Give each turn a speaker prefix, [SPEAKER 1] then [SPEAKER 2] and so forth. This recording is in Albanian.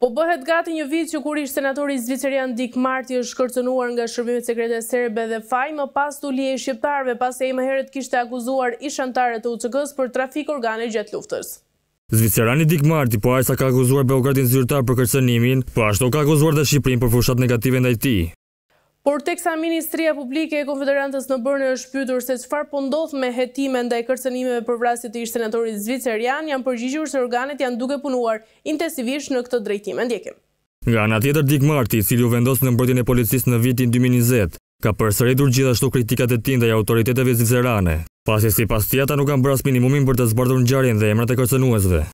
[SPEAKER 1] Po bëhet gati një vit që kur ishtë senatori Zvicerian Dik Marti është shkërcënuar nga shërbimit sekrete serbe dhe faj, më pas të ulije i shqiptarve, pas e i më heret kishtë akuzuar i shantare të uck për trafik organe gjatë luftës.
[SPEAKER 2] Zvicerani Dik Marti po ajsa ka akuzuar Beogradin zyrtar për kërcënimin, po ashtu ka akuzuar dhe Shqiprin për fushat negative nda i ti.
[SPEAKER 1] Por teksa Ministria Publike e Konfederantës në Bërnë është pytur se qëfar pëndodhë po me hetime nda e kërcenimeve për vrasit të ishtë senatorit Zvicerian, janë përgjishur se organet janë duke punuar intensivisht në këtë drejtime ndjekim.
[SPEAKER 2] Nga nga tjetër Dik Marti, cili u vendos në mbërtin e policisë në vitin 2020, ka përsëritur gjithashtu kritikat e tim dhe autoriteteve zvizerane, pasi si pas tjeta nuk kam bras minimumin për të zbardur në gjarin dhe emrat e kërcenuesve.